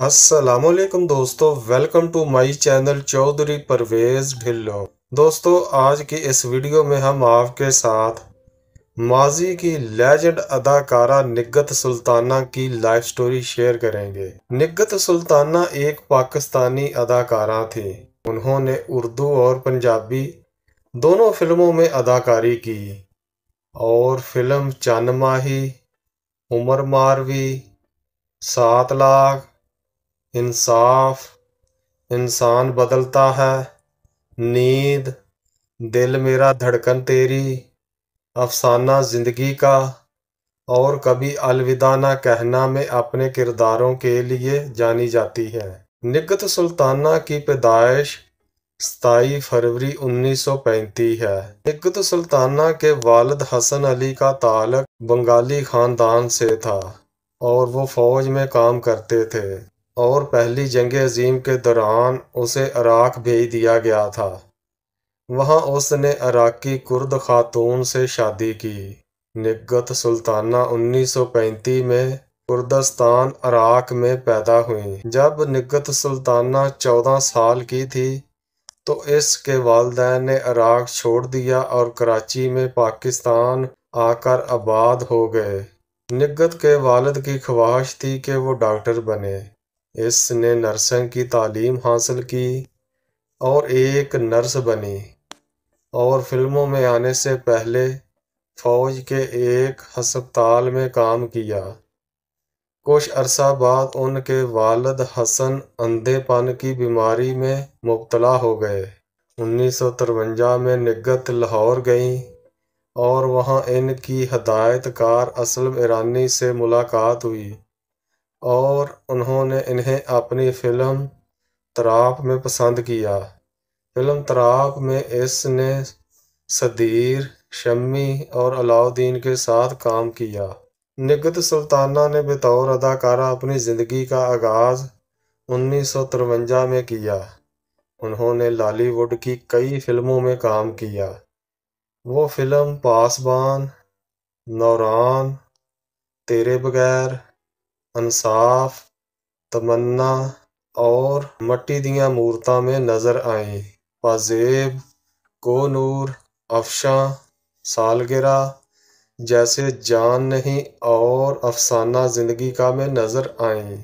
असलकम दोस्तों welcome to my channel Chaudhary Parvez Dhillon दोस्तों आज की इस वीडियो में हम आपके साथ माजी की लेजेंड अदाकारा निगत सुल्ताना की लाइफ स्टोरी शेयर करेंगे निगत सुल्ताना एक पाकिस्तानी अदाकारा थी उन्होंने उर्दू और पंजाबी दोनों फिल्मों में अदाकारी की और फिल्म चंद माही उमर मारवी सात लाख इंसाफ इंसान बदलता है नींद दिल मेरा धड़कन तेरी अफसाना जिंदगी का और कभी अलविदा ना कहना में अपने किरदारों के लिए जानी जाती है निगत सुल्ताना की पैदाइश सताई फरवरी 1935 है निगत सुल्ताना के वालद हसन अली का ताल्लक बंगाली खानदान से था और वो फौज में काम करते थे और पहली जंग अजीम के दौरान उसे इराक भेज दिया गया था वहाँ उसने इराकी कुर्द खातून से शादी की निगत सुल्ताना 1935 में कुर्दस्तान इराक में पैदा हुई जब निगत सुल्ताना 14 साल की थी तो इसके वालदे ने इराक छोड़ दिया और कराची में पाकिस्तान आकर आबाद हो गए निगत के वालद की ख्वाहिश थी कि वो डॉक्टर बने इसने नर्सिंग की तालीम हासिल की और एक नर्स बनी और फिल्मों में आने से पहले फौज के एक हस्पताल में काम किया कुछ अरसा बाद उनके वालद हसन अंधेपन की बीमारी में मुबतला हो गए उन्नीस में निगत लाहौर गईं और वहाँ इनकी हदायतकार असलम ईरानी से मुलाकात हुई और उन्होंने इन्हें अपनी फिल्म तराप में पसंद किया फिल्म तराप में इसने सदीर शम्मी और अलाउद्दीन के साथ काम किया निगत सुल्ताना ने बतौर अदाकारा अपनी ज़िंदगी का आगाज़ उन्नीस में किया उन्होंने लालीवुड की कई फिल्मों में काम किया वो फिल्म पासबान नौरान तेरे बगैर इंसाफ तमन्ना और मट्टी दिया मूर्त में नज़र आए पाजेब को नूर अफशा सालगिरा जैसे जान नहीं और अफसाना ज़िंदगी का में नज़र आए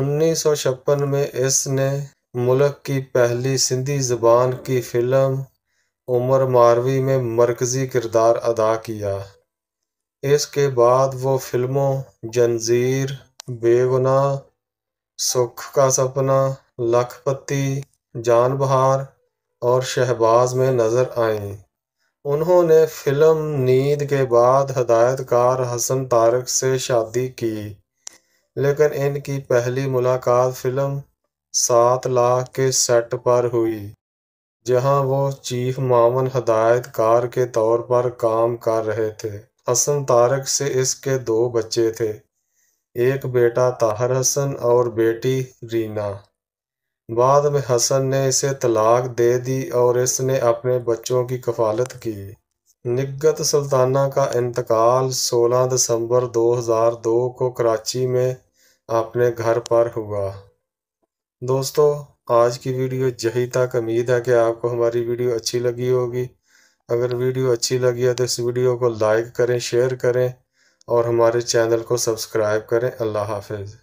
उन्नीस सौ छप्पन में इसने मुल्क की पहली सिंधी ज़बान की फिल्म उमर मारवी में मरकज़ी किरदार अदा किया इसके बाद वो फिल्मों जंजीर बेगुनाह सुख का सपना लखपति जान बहार और शहबाज में नज़र आई उन्होंने फिल्म नींद के बाद हदायतकार हसन तारक से शादी की लेकिन इनकी पहली मुलाकात फिल्म सात लाख के सेट पर हुई जहां वो चीफ मामन हदायतकार के तौर पर काम कर रहे थे हसन तारक से इसके दो बच्चे थे एक बेटा ताहर हसन और बेटी रीना बाद में हसन ने इसे तलाक दे दी और इसने अपने बच्चों की कफालत की निगत सुल्ताना का इंतकाल 16 दिसंबर 2002 को कराची में अपने घर पर हुआ दोस्तों आज की वीडियो यही तक उम्मीद है कि आपको हमारी वीडियो अच्छी लगी होगी अगर वीडियो अच्छी लगी है तो इस वीडियो को लाइक करें शेयर करें और हमारे चैनल को सब्सक्राइब करें अल्लाह हाफिज़